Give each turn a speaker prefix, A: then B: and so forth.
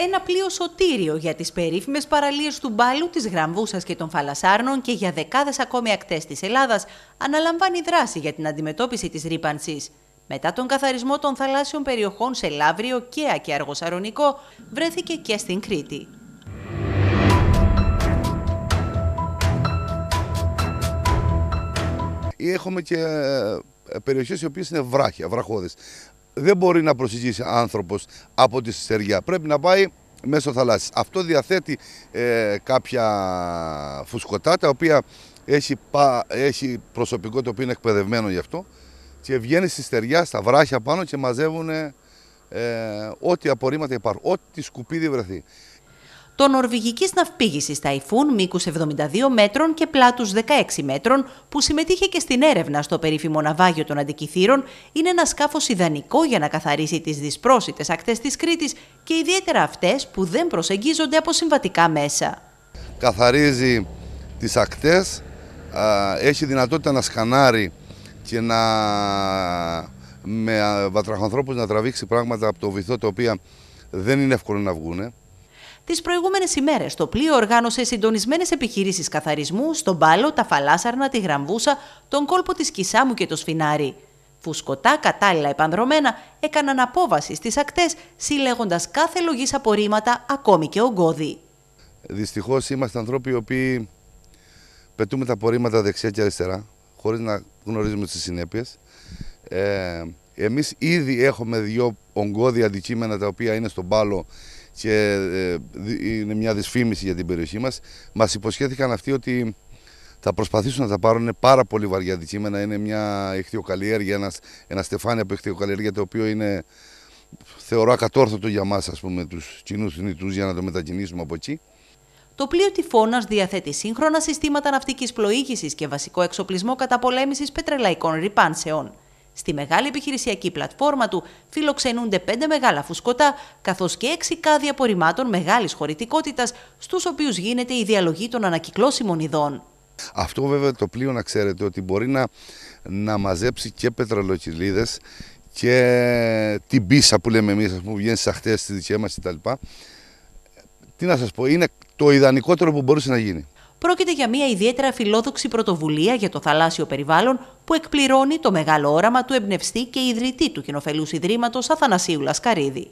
A: ένα πλοίο σωτήριο για τις περίφημες παραλίες του Μπάλου, της Γραμβούσας και των Φαλασάρνων και για δεκάδες ακόμη ακτές της Ελλάδας αναλαμβάνει δράση για την αντιμετώπιση της ρήπανσης. Μετά τον καθαρισμό των θαλάσσιων περιοχών σε Λαύριο, Κέα και Αργοσαρονικό, βρέθηκε και στην Κρήτη.
B: Έχουμε και ε, περιοχές οι οποίες είναι βράχια, βραχώδες δεν μπορεί να προσεγγίσει άνθρωπος από τη στεριά. Πρέπει να πάει μέσω θαλάσσης. Αυτό διαθέτει ε, κάποια φουσκωτά τα οποία έχει, έχει προσωπικό το οποίο είναι εκπαιδευμένο γι' αυτό και βγαίνει στη στεριά, στα βράχια πάνω και μαζεύουν ε, ό,τι απορρίμματα υπάρχουν, ό,τι σκουπίδι βρεθεί
A: το νορβηγικής ναυπήγησης ταϊφούν μήκου 72 μέτρων και πλάτους 16 μέτρων, που συμμετείχε και στην έρευνα στο περίφημο ναυάγιο των Αντικυθύρων, είναι ένα σκάφος ιδανικό για να καθαρίσει τις δυσπρόσιτες ακτές της Κρήτης και ιδιαίτερα αυτές που δεν προσεγγίζονται από συμβατικά μέσα.
B: Καθαρίζει τις ακτές, έχει δυνατότητα να σκανάρει και να με βατραχανθρώπους να τραβήξει πράγματα από το βυθό τα οποία δεν είναι εύκολο να βγούνε.
A: Τις προηγούμενες ημέρες, το πλοίο οργάνωσε συντονισμένες επιχειρήσεις καθαρισμού στον Πάλο, τα Φαλάσαρνα, τη Γραμβούσα, τον κόλπο της Κισάμου και το Σφινάρι. Φουσκωτά κατάλληλα επανδρομένα έκαναν απόβαση στις ακτές, συλλέγοντας κάθε λογής απορρίμματα, ακόμη και ογκώδη.
B: Δυστυχώς είμαστε ανθρώποι οι οποίοι πετούμε τα απορρίμματα δεξιά και αριστερά, χωρίς να γνωρίζουμε τις συνέπειες. Ε, Εμείς ήδη έχουμε δύο ογκώδη αντικείμενα τα οποία είναι στον πάλο και ε, είναι μια δυσφήμιση για την περιοχή μας. Μας υποσχέθηκαν αυτοί ότι θα προσπαθήσουν να τα πάρουν πάρα πολύ βαριά αντικείμενα. Είναι μια εχθειοκαλλιέργεια, ένας, ένα στεφάνι από εχθειοκαλλιέργεια το οποίο είναι θεωρώ ακατόρθωτο για μας ας πούμε τους κοινούς θνητούς για να το μετακινήσουμε από εκεί.
A: Το πλοίο τυφώνας διαθέτει σύγχρονα συστήματα ναυτικής πλοήγησης και βασικό εξοπλισμό καταπολέμησης πετρελαϊκών ρηπάνσεων. Στη μεγάλη επιχειρησιακή πλατφόρμα του φιλοξενούνται πέντε μεγάλα φουσκωτά, καθώς και έξι κάδια απορριμμάτων μεγάλης χωρητικότητας, στους οποίους γίνεται η διαλογή των ανακυκλώσιμων ειδών.
B: Αυτό βέβαια το πλοίο να ξέρετε ότι μπορεί να, να μαζέψει και πετρελοκυλίδε και την πίσα που λέμε εμείς που βγαίνει στις στη δικιά μας κτλ. Τι να σας πω, είναι το ιδανικότερο που μπορούσε να γίνει
A: πρόκειται για μια ιδιαίτερα φιλόδοξη πρωτοβουλία για το θαλάσσιο περιβάλλον που εκπληρώνει το μεγάλο όραμα του εμπνευστή και ιδρυτή του κοινοφελούς Ιδρύματος Αθανασίου Λασκαρίδη.